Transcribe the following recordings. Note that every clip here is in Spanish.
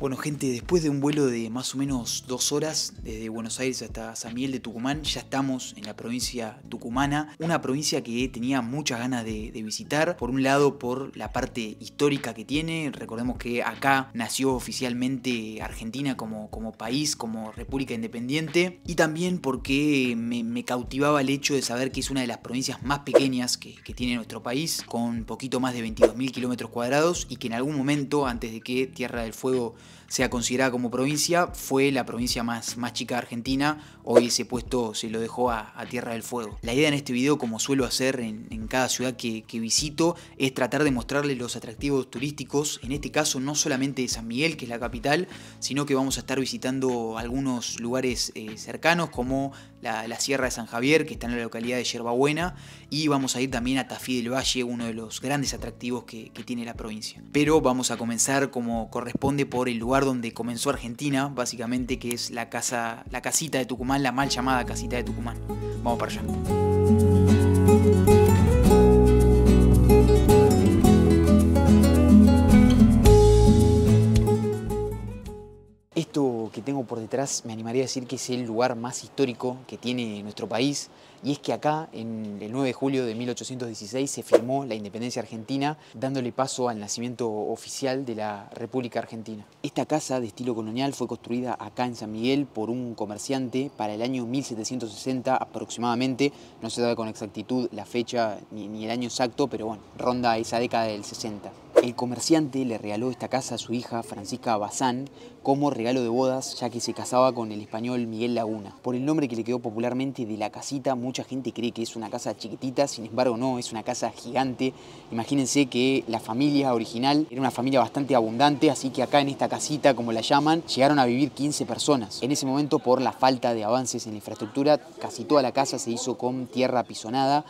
Bueno gente, después de un vuelo de más o menos dos horas desde Buenos Aires hasta San Miguel de Tucumán, ya estamos en la provincia tucumana, una provincia que tenía muchas ganas de, visitar, por un lado por la parte histórica que tiene, recordemos que acá nació oficialmente Argentina como, país, como república independiente, y también porque me, cautivaba el hecho de saber que es una de las provincias más pequeñas que, que tiene nuestro país, con poquito más de 22.000 kilómetros cuadrados, y que en algún momento, antes de que Tierra del Fuego sea considerada como provincia, fue la provincia más, más chica de Argentina. Hoy ese puesto se lo dejó a, Tierra del Fuego. La idea en este video, como suelo hacer en, cada ciudad que, visito, es tratar de mostrarles los atractivos turísticos, en este caso no solamente de San Miguel, que es la capital, sino que vamos a estar visitando algunos lugares eh, cercanos como la, Sierra de San Javier, que está en la localidad de Yerbabuena, y vamos a ir también a Tafí del Valle, uno de los grandes atractivos que, tiene la provincia. Pero vamos a comenzar como corresponde por el lugar donde comenzó Argentina, básicamente que es la casa, la casita de Tucumán, la mal llamada casita de Tucumán. Vamos para allá. esto que tengo por detrás me animaría a decir que es el lugar más histórico que tiene nuestro país y es que acá en el 9 de julio de 1816 se firmó la independencia argentina dándole paso al nacimiento oficial de la República Argentina. Esta casa de estilo colonial fue construida acá en San Miguel por un comerciante para el año 1760 aproximadamente, no se da con exactitud la fecha ni, ni el año exacto, pero bueno, ronda esa década del 60. El comerciante le regaló esta casa a su hija Francisca Bazán como regalo de bodas, ya que se casaba con el español Miguel Laguna. Por el nombre que le quedó popularmente de La Casita, mucha gente cree que es una casa chiquitita, sin embargo no, es una casa gigante. Imagínense que la familia original era una familia bastante abundante, así que acá en esta casita, como la llaman, llegaron a vivir 15 personas. En ese momento, por la falta de avances en la infraestructura, casi toda la casa se hizo con tierra pisonada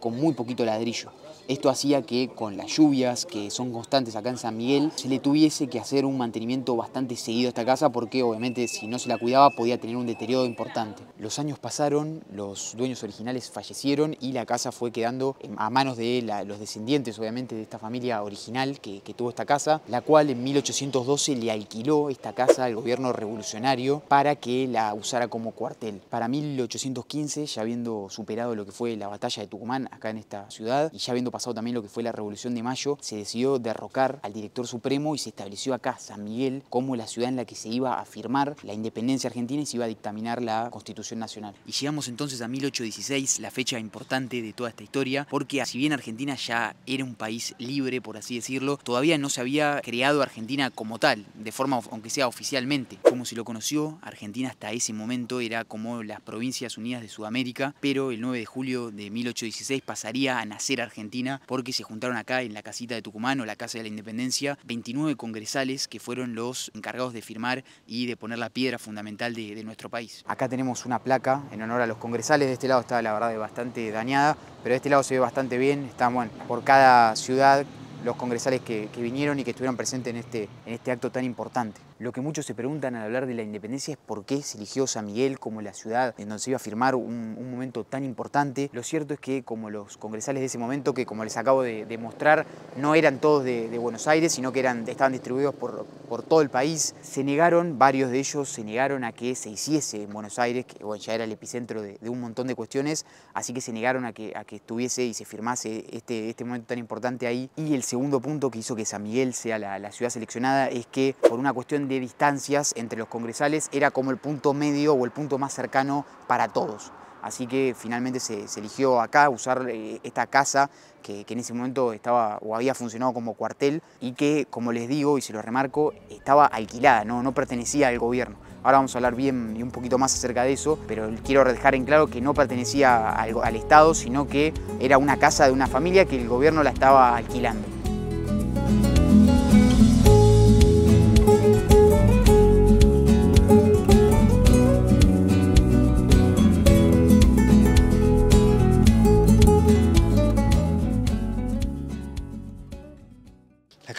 con muy poquito ladrillo. Esto hacía que con las lluvias que son constantes acá en San Miguel se le tuviese que hacer un mantenimiento bastante seguido a esta casa porque obviamente si no se la cuidaba podía tener un deterioro importante. Los años pasaron, los dueños originales fallecieron y la casa fue quedando a manos de los descendientes obviamente de esta familia original que, que tuvo esta casa, la cual en 1812 le alquiló esta casa al gobierno revolucionario para que la usara como cuartel. Para 1815, ya habiendo superado lo que fue la batalla de Tucumán, Tucumán, acá en esta ciudad, y ya habiendo pasado también lo que fue la Revolución de Mayo, se decidió derrocar al director supremo y se estableció acá San Miguel como la ciudad en la que se iba a firmar la independencia argentina y se iba a dictaminar la Constitución Nacional. Y llegamos entonces a 1816, la fecha importante de toda esta historia, porque si bien Argentina ya era un país libre, por así decirlo, todavía no se había creado Argentina como tal, de forma aunque sea oficialmente. Como se lo conoció, Argentina hasta ese momento era como las Provincias Unidas de Sudamérica, pero el 9 de julio de 1816 pasaría a nacer Argentina porque se juntaron acá en la casita de Tucumán o la Casa de la Independencia 29 congresales que fueron los encargados de firmar y de poner la piedra fundamental de, nuestro país. Acá tenemos una placa en honor a los congresales, de este lado está la verdad bastante dañada, pero de este lado se ve bastante bien, están por cada ciudad los congresales que, vinieron y que estuvieron presentes en este, en este acto tan importante. Lo que muchos se preguntan al hablar de la independencia es por qué se eligió San Miguel como la ciudad en donde se iba a firmar un, momento tan importante. Lo cierto es que como los congresales de ese momento, que como les acabo de, mostrar, no eran todos de, Buenos Aires, sino que eran, estaban distribuidos por, por todo el país, se negaron, varios de ellos se negaron a que se hiciese en Buenos Aires, que ya era el epicentro de, un montón de cuestiones, así que se negaron a que, a que estuviese y se firmase este, este momento tan importante ahí. Y el segundo punto que hizo que San Miguel sea la, la ciudad seleccionada es que por una cuestión de distancias entre los congresales era como el punto medio o el punto más cercano para todos. Así que finalmente se, eligió acá usar eh, esta casa que, en ese momento estaba o había funcionado como cuartel y que, como les digo y se lo remarco, estaba alquilada, no, no pertenecía al gobierno. Ahora vamos a hablar bien y un poquito más acerca de eso, pero quiero dejar en claro que no pertenecía al Estado, sino que era una casa de una familia que el gobierno la estaba alquilando.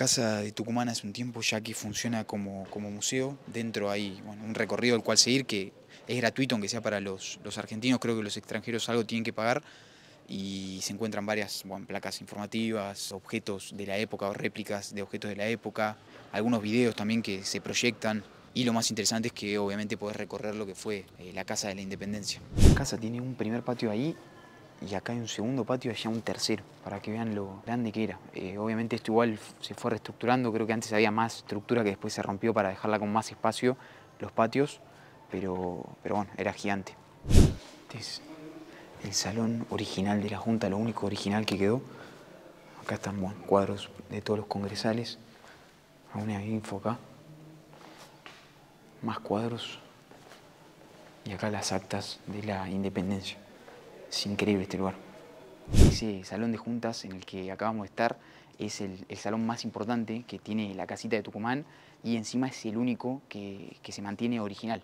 La Casa de Tucumán hace un tiempo, ya que funciona como, como museo. Dentro hay un recorrido al cual seguir que es gratuito, aunque sea para los, los argentinos. Creo que los extranjeros algo tienen que pagar y se encuentran varias placas informativas, objetos de la época o réplicas de objetos de la época, algunos videos también que se proyectan. Y lo más interesante es que obviamente podés recorrer lo que fue eh, la Casa de la Independencia. La casa tiene un primer patio ahí y acá hay un segundo patio y allá un tercero, para que vean lo grande que era. Eh, obviamente esto igual se fue reestructurando, creo que antes había más estructura que después se rompió para dejarla con más espacio, los patios, pero, pero bueno, era gigante. Este es el salón original de la Junta, lo único original que quedó. Acá están cuadros de todos los congresales, aún hay info acá, más cuadros y acá las actas de la independencia. Es increíble este lugar. Ese salón de juntas en el que acabamos de estar es el, salón más importante que tiene la casita de Tucumán y encima es el único que, se mantiene original.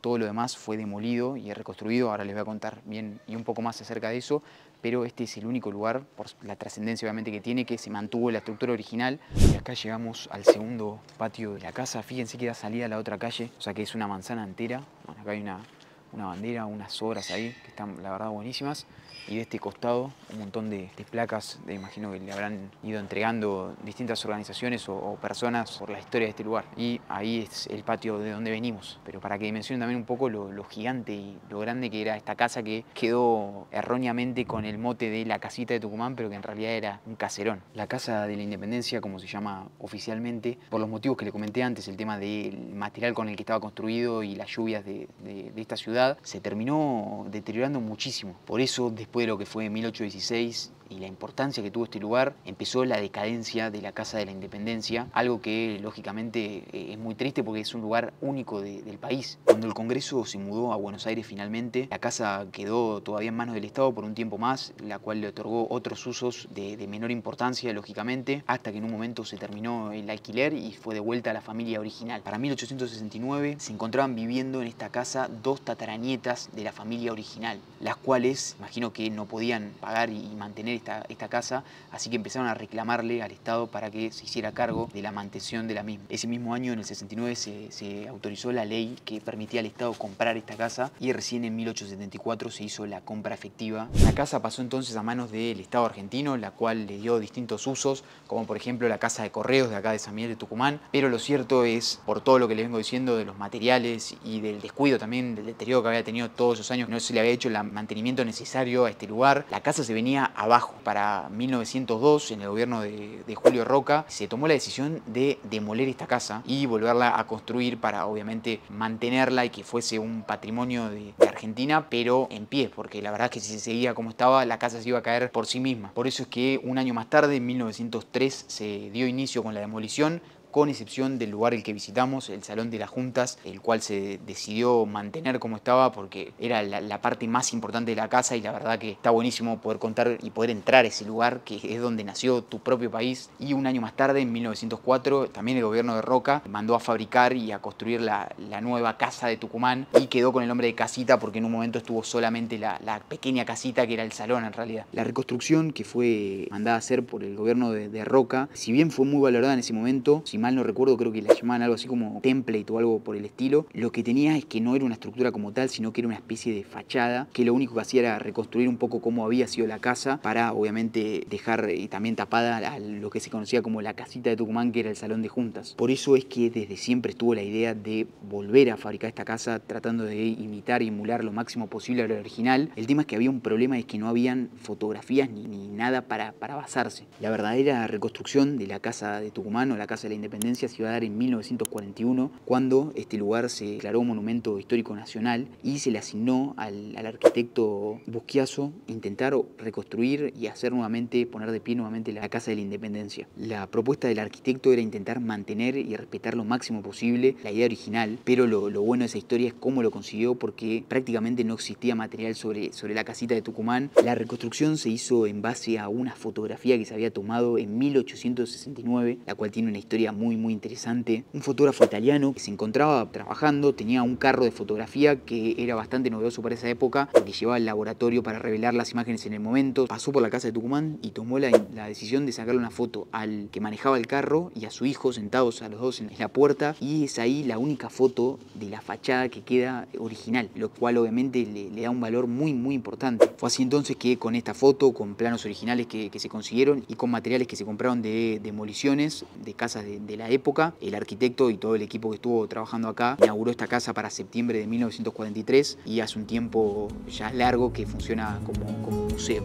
Todo lo demás fue demolido y reconstruido, ahora les voy a contar bien y un poco más acerca de eso, pero este es el único lugar, por la trascendencia obviamente que tiene, que se mantuvo la estructura original. Y acá llegamos al segundo patio de la casa, fíjense que da salida a la otra calle, o sea que es una manzana entera. acá hay una, una bandera, unas obras ahí que están, la verdad, buenísimas y de este costado un montón de, placas, de, imagino que le habrán ido entregando distintas organizaciones o, personas por la historia de este lugar. Y ahí es el patio de donde venimos, pero para que dimensionen también un poco lo, gigante y lo grande que era esta casa que quedó erróneamente con el mote de la casita de Tucumán, pero que en realidad era un caserón. La Casa de la Independencia, como se llama oficialmente, por los motivos que le comenté antes, el tema del material con el que estaba construido y las lluvias de, de esta ciudad, se terminó deteriorando muchísimo. Por eso después lo que fue en 1816 y la importancia que tuvo este lugar, empezó la decadencia de la Casa de la Independencia, algo que lógicamente eh, es muy triste porque es un lugar único del país. Cuando el Congreso se mudó a Buenos Aires finalmente, la casa quedó todavía en manos del Estado por un tiempo más, la cual le otorgó otros usos de, menor importancia, lógicamente, hasta que en un momento se terminó el alquiler y fue devuelta a la familia original. Para 1869 se encontraban viviendo en esta casa dos tataranietas de la familia original, las cuales, imagino que no podían pagar y mantener esta, casa, así que empezaron a reclamarle al Estado para que se hiciera cargo de la mantención de la misma. Ese mismo año, en el 69, se, autorizó la ley que permitía al Estado comprar esta casa y recién en 1874 se hizo la compra efectiva. La casa pasó entonces a manos del Estado argentino, la cual le dio distintos usos, como por ejemplo la casa de correos de acá de San Miguel de Tucumán, pero lo cierto es, por todo lo que les vengo diciendo de los materiales y del descuido también, del deterioro que había tenido todos esos años, no se le había hecho el mantenimiento necesario a este este lugar. La casa se venía abajo. Para 1902, en el gobierno de, Julio Roca, se tomó la decisión de demoler esta casa y volverla a construir para obviamente mantenerla y que fuese un patrimonio de, Argentina, pero en pie, porque la verdad es que si se seguía como estaba, la casa se iba a caer por sí misma. Por eso es que un año más tarde, en 1903, se dio inicio con la demolición con excepción del lugar el que visitamos, el Salón de las Juntas, el cual se decidió mantener como estaba porque era la, parte más importante de la casa y la verdad que está buenísimo poder contar y poder entrar a ese lugar que es donde nació tu propio país. Y un año más tarde, en 1904, también el gobierno de Roca mandó a fabricar y a construir la, nueva casa de Tucumán y quedó con el nombre de casita porque en un momento estuvo solamente la, pequeña casita que era el salón en realidad. La reconstrucción que fue mandada a hacer por el gobierno de, de Roca, si bien fue muy valorada en ese momento, mal no recuerdo, creo que la llamaban algo así como template o algo por el estilo, lo que tenía es que no era una estructura como tal, sino que era una especie de fachada que lo único que hacía era reconstruir un poco cómo había sido la casa para obviamente dejar y eh, también tapada a lo que se conocía como la casita de Tucumán, que era el salón de juntas. Por eso es que desde siempre estuvo la idea de volver a fabricar esta casa tratando de imitar y emular lo máximo posible a lo original. El tema es que había un problema, es que no habían fotografías ni, ni nada para, para basarse. La verdadera reconstrucción de la casa de Tucumán o la casa de la independencia se iba a dar en 1941, cuando este lugar se declaró Monumento Histórico Nacional y se le asignó al, arquitecto Busquiazo intentar reconstruir y hacer nuevamente, poner de pie nuevamente la Casa de la Independencia. La propuesta del arquitecto era intentar mantener y respetar lo máximo posible la idea original, pero lo, lo bueno de esa historia es cómo lo consiguió porque prácticamente no existía material sobre, sobre la casita de Tucumán. La reconstrucción se hizo en base a una fotografía que se había tomado en 1869, la cual tiene una historia muy muy interesante. Un fotógrafo italiano que se encontraba trabajando, tenía un carro de fotografía que era bastante novedoso para esa época, que llevaba al laboratorio para revelar las imágenes en el momento, pasó por la casa de Tucumán y tomó la, decisión de sacarle una foto al que manejaba el carro y a su hijo sentados a los dos en la puerta y es ahí la única foto de la fachada que queda original, lo cual obviamente le, da un valor muy muy importante. Fue así entonces que con esta foto, con planos originales que, que se consiguieron y con materiales que se compraron de demoliciones, de casas de, de la época. El arquitecto y todo el equipo que estuvo trabajando acá inauguró esta casa para septiembre de 1943 y hace un tiempo ya largo que funciona como, como museo.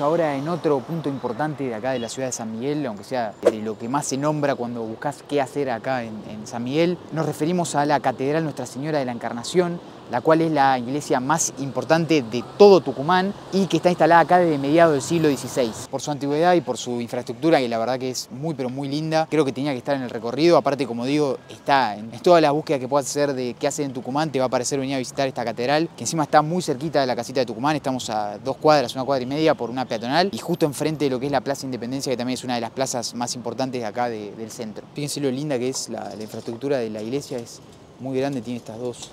ahora en otro punto importante de acá de la ciudad de San Miguel, aunque sea de lo que más se nombra cuando buscas qué hacer acá en San Miguel. Nos referimos a la Catedral Nuestra Señora de la Encarnación, la cual es la iglesia más importante de todo Tucumán y que está instalada acá desde mediados del siglo XVI. Por su antigüedad y por su infraestructura, que la verdad que es muy pero muy linda, creo que tenía que estar en el recorrido. Aparte, como digo, está en es toda la búsqueda que puedas hacer de qué hacer en Tucumán, te va a parecer venir a visitar esta catedral, que encima está muy cerquita de la casita de Tucumán, estamos a dos cuadras, una cuadra y media por una peatonal y justo enfrente de lo que es la Plaza Independencia, que también es una de las plazas más importantes acá del centro. Fíjense lo linda que es la infraestructura de la iglesia, es muy grande, tiene estas dos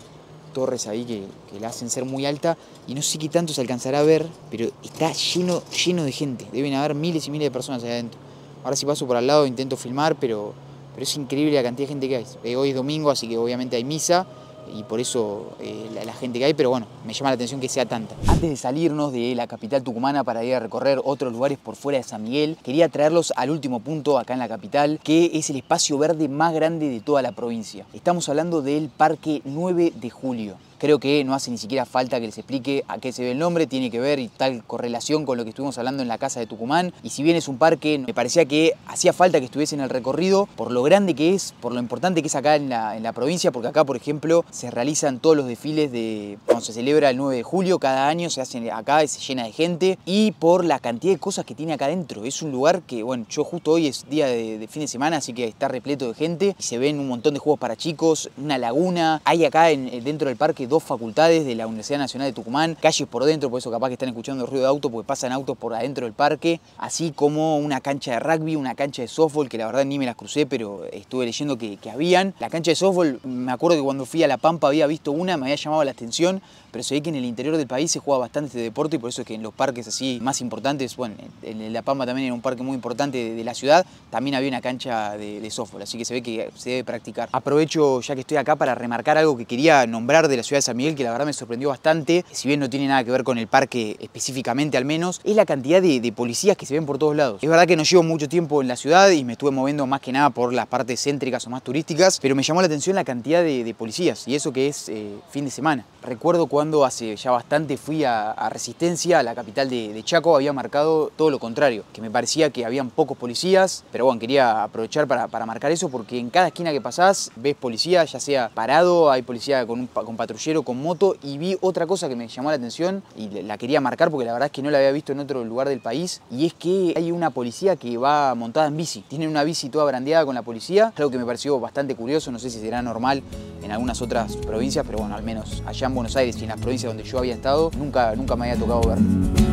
torres ahí que, que, la hacen ser muy alta y no sé qué tanto se alcanzará a ver, pero está lleno, lleno de gente. Deben haber miles y miles de personas allá adentro. Ahora si paso por al lado intento filmar, pero, pero es increíble la cantidad de gente que hay. Eh, hoy es domingo, así que obviamente hay misa y por eso eh, la, la, gente que hay, pero bueno, me llama la atención que sea tanta. Antes de salirnos de la capital tucumana para ir a recorrer otros lugares por fuera de San Miguel, quería traerlos al último punto acá en la capital, que es el espacio verde más grande de toda la provincia. Estamos hablando del Parque 9 de Julio. Creo que no hace ni siquiera falta que les explique a qué se ve el nombre, tiene que ver y tal correlación con lo que estuvimos hablando en la Casa de Tucumán. Y si bien es un parque, me parecía que hacía falta que estuviesen en el recorrido por lo grande que es, por lo importante que es acá en la, en la provincia, porque acá, por ejemplo, se realizan todos los desfiles de cuando se celebra el 9 de julio, cada año se hacen acá y se llena de gente, y por la cantidad de cosas que tiene acá adentro. Es un lugar que, bueno, yo justo hoy es día de, fin de semana, así que está repleto de gente, y se ven un montón de juegos para chicos, una laguna, hay acá en, dentro del parque dos facultades de la Universidad Nacional de Tucumán, calles por dentro, por eso capaz que están escuchando el ruido de auto porque pasan autos por adentro del parque, así como una cancha de rugby, una cancha de softball, que la verdad ni me las crucé, pero estuve leyendo que, que habían. La cancha de softball, me acuerdo que cuando fui a La Pampa había visto una, me había llamado la atención, pero se ve que en el interior del país se juega bastante este deporte y por eso es que en los parques así más importantes, bueno, en La Pampa también era un parque muy importante de, la ciudad, también había una cancha de, de softball, así que se ve que se debe practicar. Aprovecho ya que estoy acá para remarcar algo que quería nombrar de la ciudad de San Miguel que la verdad me sorprendió bastante, si bien no tiene nada que ver con el parque específicamente al menos, es la cantidad de, policías que se ven por todos lados. Es verdad que no llevo mucho tiempo en la ciudad y me estuve moviendo más que nada por las partes céntricas o más turísticas, pero me llamó la atención la cantidad de, policías y eso que es eh, fin de semana. Recuerdo cuando hace ya bastante fui a, Resistencia, a la capital de, Chaco, había marcado todo lo contrario, que me parecía que habían pocos policías, pero bueno, quería aprovechar para, marcar eso porque en cada esquina que pasás ves policía, ya sea parado, hay policía con, un, con patrulla con moto y vi otra cosa que me llamó la atención y la quería marcar porque la verdad es que no la había visto en otro lugar del país y es que hay una policía que va montada en bici. tiene una bici toda brandeada con la policía, algo que me pareció bastante curioso, no sé si será normal en algunas otras provincias, pero bueno, al menos allá en Buenos Aires y en las provincias donde yo había estado, nunca, nunca me había tocado verlo.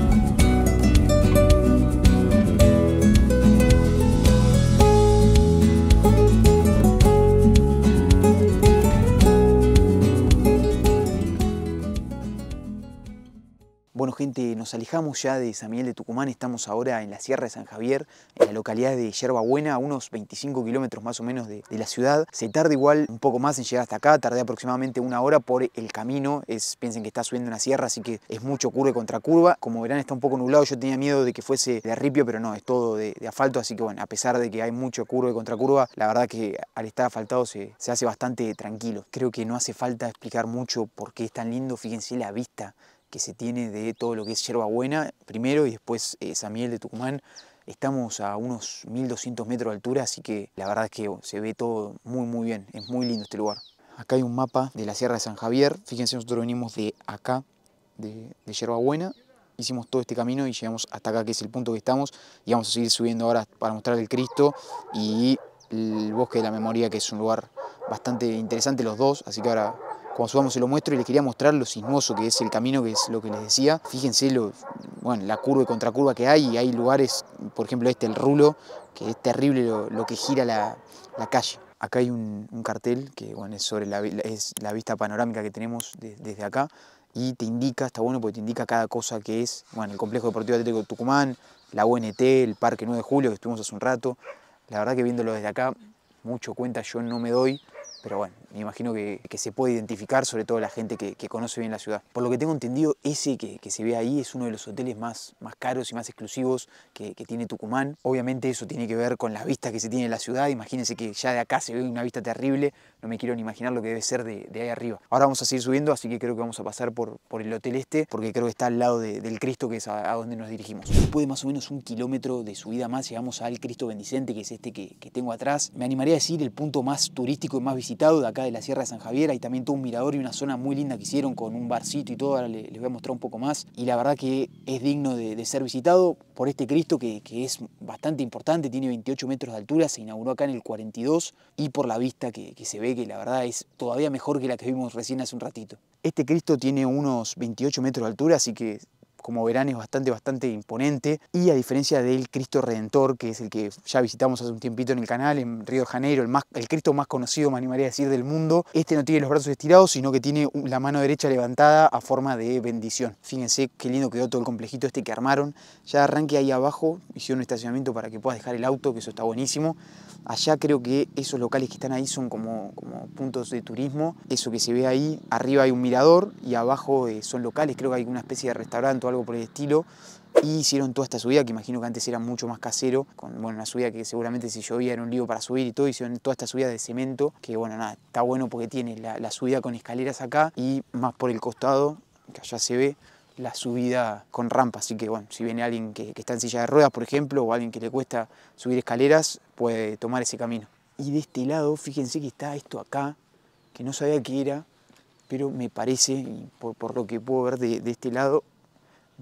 nos alejamos ya de San Miguel de Tucumán, estamos ahora en la Sierra de San Javier, en la localidad de Buena, a unos 25 kilómetros más o menos de, la ciudad. Se tarda igual un poco más en llegar hasta acá, tardé aproximadamente una hora por el camino, piensen que está subiendo una sierra, así que es mucho curva y contra curva. Como verán está un poco nublado, yo tenía miedo de que fuese de ripio, pero no, es todo de, asfalto, así que bueno, a pesar de que hay mucho curva y contra curva, la verdad que al estar asfaltado se, se hace bastante tranquilo. Creo que no hace falta explicar mucho por qué es tan lindo, fíjense la vista que se tiene de todo lo que es yerba buena primero y después eh, San Miguel de Tucumán. Estamos a unos 1200 metros de altura, así que la verdad es que se ve todo muy muy bien, es muy lindo este lugar. Acá hay un mapa de la Sierra de San Javier, fíjense nosotros venimos de acá, de, de yerba buena, hicimos todo este camino y llegamos hasta acá, que es el punto que estamos, y vamos a seguir subiendo ahora para mostrar el Cristo y el Bosque de la Memoria, que es un lugar bastante interesante los dos, así que ahora cuando subamos se lo muestro y les quería mostrar lo sinuoso que es el camino, que es lo que les decía. Fíjense bueno, la curva y contracurva que hay. Y hay lugares, por ejemplo este, el rulo, que es terrible lo, que gira la, calle. Acá hay un, cartel que bueno, es sobre la, es la vista panorámica que tenemos desde acá y te indica, está bueno porque te indica cada cosa que es, bueno, el Complejo Deportivo Atlético de Tucumán, la UNT, el Parque 9 de Julio que estuvimos hace un rato. La verdad que viéndolo desde acá, mucho cuenta yo no me doy pero bueno, me imagino que, se puede identificar, sobre todo la gente que, conoce bien la ciudad. Por lo que tengo entendido, ese que, se ve ahí es uno de los hoteles más, caros y más exclusivos que, tiene Tucumán. Obviamente eso tiene que ver con las vistas que se tiene en la ciudad, imagínense que ya de acá se ve una vista terrible, no me quiero ni imaginar lo que debe ser de, ahí arriba. Ahora vamos a seguir subiendo, así que creo que vamos a pasar por, el hotel este, porque creo que está al lado del Cristo, que es a, donde nos dirigimos. Después de más o menos un kilómetro de subida más, llegamos al Cristo Bendicente, que es este que tengo atrás. Me animaría a decir el punto más turístico y más visitado de acá de la Sierra de San Javier. Hay también todo un mirador y una zona muy linda que hicieron con un barcito y todo. Ahora les voy a mostrar un poco más. Y la verdad que es digno de, ser visitado por este Cristo que, es bastante importante. Tiene 28 metros de altura, se inauguró acá en el 42 y por la vista que, que se ve que la verdad es todavía mejor que la que vimos recién hace un ratito. Este Cristo tiene unos 28 metros de altura, así que como verán es bastante, bastante imponente y a diferencia del Cristo Redentor, que es el que ya visitamos hace un tiempito en el canal, en Río de Janeiro, el, más, el Cristo más conocido, me animaría a decir, del mundo, este no tiene los brazos estirados, sino que tiene la mano derecha levantada a forma de bendición. Fíjense qué lindo quedó todo el complejito este que armaron. Ya arranque ahí abajo, hicieron un estacionamiento para que puedas dejar el auto, que eso está buenísimo. Allá creo que esos locales que están ahí son como, como puntos de turismo. Eso que se ve ahí, arriba hay un mirador y abajo eh, son locales, creo que hay una especie de restaurante o algo por el estilo. Y hicieron toda esta subida, que imagino que antes era mucho más casero, con bueno, una subida que seguramente si llovía era un lío para subir y todo, hicieron toda esta subida de cemento, que bueno, nada, está bueno porque tiene la, subida con escaleras acá y más por el costado, que allá se ve, la subida con rampa, así que bueno, si viene alguien que, está en silla de ruedas, por ejemplo, o alguien que le cuesta subir escaleras, puede tomar ese camino. Y de este lado, fíjense que está esto acá, que no sabía qué era, pero me parece, por, lo que puedo ver de, de este lado,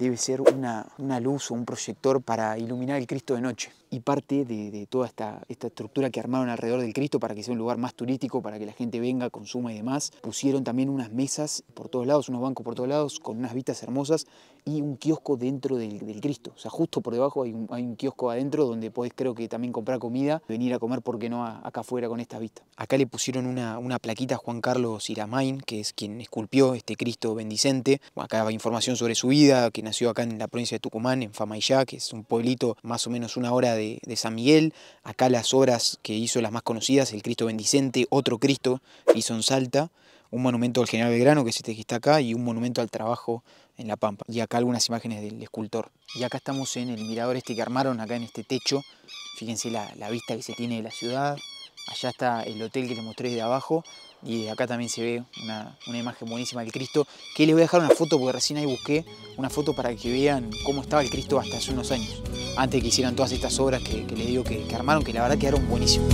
debe ser una, una luz o un proyector para iluminar el Cristo de noche. Y parte de, toda esta, esta, estructura que armaron alrededor del Cristo para que sea un lugar más turístico, para que la gente venga, consuma y demás, pusieron también unas mesas por todos lados, unos bancos por todos lados, con unas vistas hermosas un kiosco dentro del, Cristo. O sea, justo por debajo hay un, kiosco adentro donde podés creo que también comprar comida, venir a comer, porque no acá afuera con esta vista? Acá le pusieron una, plaquita a Juan Carlos Iramain, que es quien esculpió este Cristo bendicente. Acá va información sobre su vida, que nació acá en la provincia de Tucumán, en Famayá, que es un pueblito más o menos una hora de, San Miguel. Acá las obras que hizo las más conocidas, el Cristo bendicente, otro Cristo, hizo en Salta un monumento al general Belgrano, que es este que está acá, y un monumento al trabajo en La Pampa. Y acá algunas imágenes del escultor. Y acá estamos en el mirador este que armaron, acá en este techo. Fíjense la, vista que se tiene de la ciudad. Allá está el hotel que les mostré de abajo. Y acá también se ve una, imagen buenísima del Cristo, que les voy a dejar una foto porque recién ahí busqué una foto para que vean cómo estaba el Cristo hasta hace unos años, antes de que hicieran todas estas obras que, les digo que, que armaron, que la verdad quedaron buenísimas.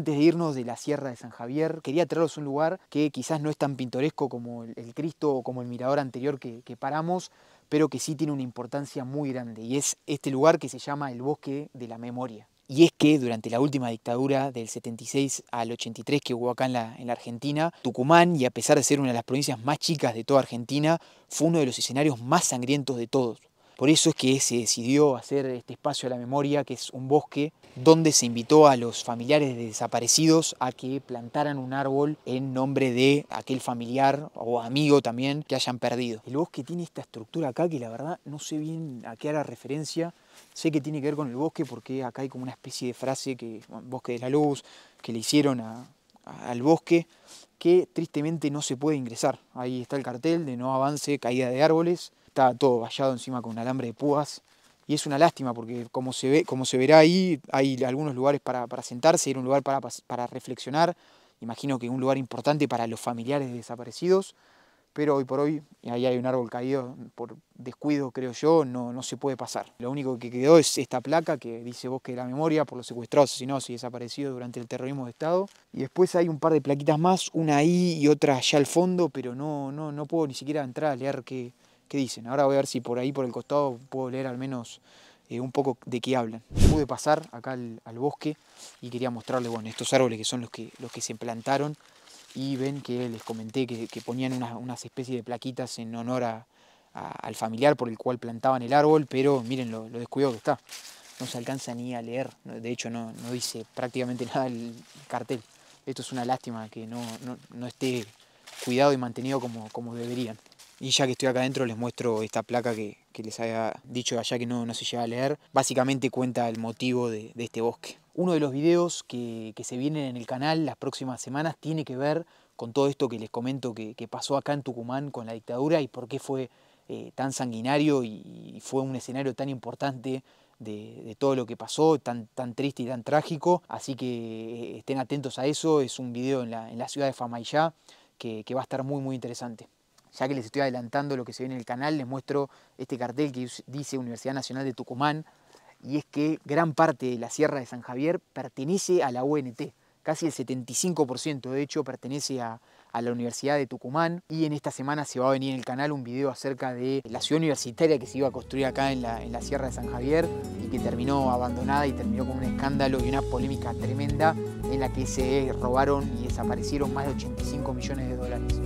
antes de irnos de la Sierra de San Javier, quería traeros un lugar que quizás no es tan pintoresco como el, Cristo o como el mirador anterior que, paramos, pero que sí tiene una importancia muy grande y es este lugar que se llama el Bosque de la Memoria. Y es que durante la última dictadura del 76 al 83 que hubo acá la, en la, Argentina, Tucumán, y a pesar de ser una de las provincias más chicas de toda Argentina, fue uno de los escenarios más sangrientos de todos. Por eso es que se decidió hacer este espacio a la memoria, que es un bosque, donde se invitó a los familiares de desaparecidos a que plantaran un árbol en nombre de aquel familiar o amigo también que hayan perdido. El bosque tiene esta estructura acá que la verdad no sé bien a qué hará referencia. Sé que tiene que ver con el bosque porque acá hay como una especie de frase que, bosque de la luz, que le hicieron al bosque, que tristemente no se puede ingresar. Ahí está el cartel de no avance, caída de árboles, está todo vallado encima con un alambre de púas. Y es una lástima porque como se, ve, como se verá ahí, hay algunos lugares para, sentarse, era un lugar para, para reflexionar. Imagino que un lugar importante para los familiares desaparecidos pero hoy por hoy ahí hay un árbol caído por descuido, creo yo, no, no se puede pasar. Lo único que quedó es esta placa que dice Bosque de la Memoria por los secuestrados, asesinados y desaparecidos durante el terrorismo de Estado. Y después hay un par de plaquitas más, una ahí y otra allá al fondo, pero no, no, no puedo ni siquiera entrar a leer qué, qué dicen. Ahora voy a ver si por ahí, por el costado, puedo leer al menos eh, un poco de qué hablan. Pude pasar acá al, bosque y quería mostrarles bueno, estos árboles que son los que, los que se plantaron y ven que les comenté que, ponían unas, unas, especies de plaquitas en honor a, al familiar por el cual plantaban el árbol, pero miren lo, lo descuidado que está. No se alcanza ni a leer, de hecho no, no dice prácticamente nada el cartel. Esto es una lástima que no, no, esté cuidado y mantenido como, como, deberían. Y ya que estoy acá adentro les muestro esta placa que, que les había dicho allá que no, no se llega a leer. Básicamente cuenta el motivo de este bosque. Uno de los videos que, se vienen en el canal las próximas semanas tiene que ver con todo esto que les comento que, pasó acá en Tucumán con la dictadura y por qué fue eh, tan sanguinario y, fue un escenario tan importante de, todo lo que pasó, tan, tan triste y tan trágico. Así que eh, estén atentos a eso, es un video en la, ciudad de Famaillá que, que va a estar muy muy interesante ya que les estoy adelantando lo que se viene en el canal, les muestro este cartel que dice Universidad Nacional de Tucumán, y es que gran parte de la Sierra de San Javier pertenece a la UNT, casi el 75% de hecho pertenece a, la Universidad de Tucumán y en esta semana se va a venir en el canal un video acerca de la ciudad universitaria que se iba a construir acá en la Sierra de San Javier y que terminó abandonada y terminó con un escándalo y una polémica tremenda en la que se robaron y desaparecieron más de 85 millones de dólares.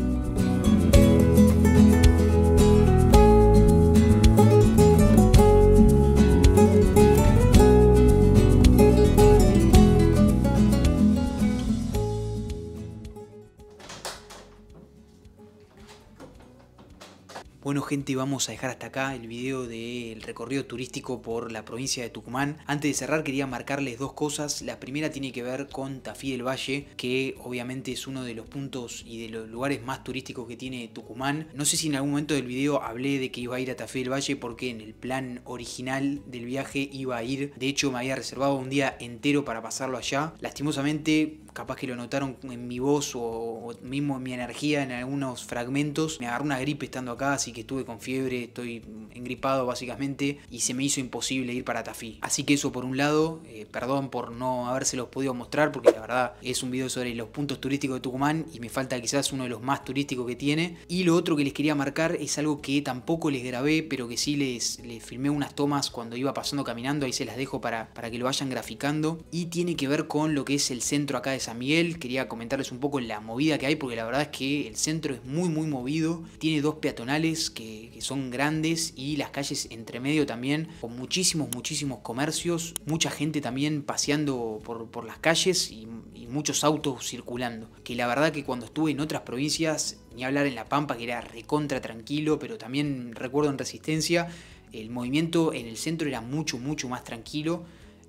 Bueno gente, vamos a dejar hasta acá el video del recorrido turístico por la provincia de Tucumán. Antes de cerrar quería marcarles dos cosas. La primera tiene que ver con Tafí del Valle, que obviamente es uno de los puntos y de los lugares más turísticos que tiene Tucumán. No sé si en algún momento del video hablé de que iba a ir a Tafí del Valle porque en el plan original del viaje iba a ir. De hecho me había reservado un día entero para pasarlo allá. Lastimosamente capaz que lo notaron en mi voz o, mismo en mi energía en algunos fragmentos. Me agarró una gripe estando acá, así que estuve con fiebre, estoy engripado básicamente y se me hizo imposible ir para Tafí. Así que eso por un lado, eh, perdón por no los podido mostrar porque la verdad es un video sobre los puntos turísticos de Tucumán y me falta quizás uno de los más turísticos que tiene. Y lo otro que les quería marcar es algo que tampoco les grabé pero que sí les, filmé unas tomas cuando iba pasando caminando, ahí se las dejo para, para que lo vayan graficando y tiene que ver con lo que es el centro acá de San Miguel. Quería comentarles un poco la movida que hay porque la verdad es que el centro es muy muy movido, tiene dos peatonales que, son grandes y las calles entre medio también, con muchísimos, muchísimos comercios, mucha gente también paseando por, las calles y, y muchos autos circulando. Que la verdad que cuando estuve en otras provincias, ni hablar en La Pampa, que era recontra tranquilo, pero también recuerdo en Resistencia, el movimiento en el centro era mucho, mucho más tranquilo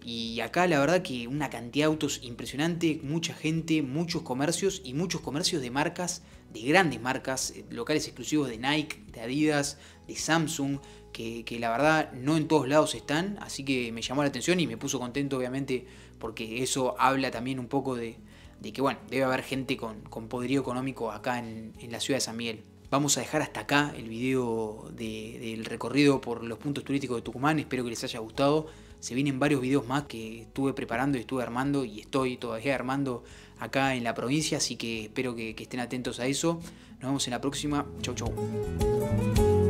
y acá la verdad que una cantidad de autos impresionante, mucha gente, muchos comercios y muchos comercios de marcas, de grandes marcas, eh, locales exclusivos de Nike, de Adidas, de Samsung, que, la verdad no en todos lados están. Así que me llamó la atención y me puso contento obviamente porque eso habla también un poco de, que bueno, debe haber gente con, con poderío económico acá en, la ciudad de San Miguel. Vamos a dejar hasta acá el video del recorrido por los puntos turísticos de Tucumán, espero que les haya gustado. Se vienen varios videos más que estuve preparando y estuve armando y estoy todavía armando acá en la provincia, así que espero que, que estén atentos a eso. Nos vemos en la próxima. Chau, chau.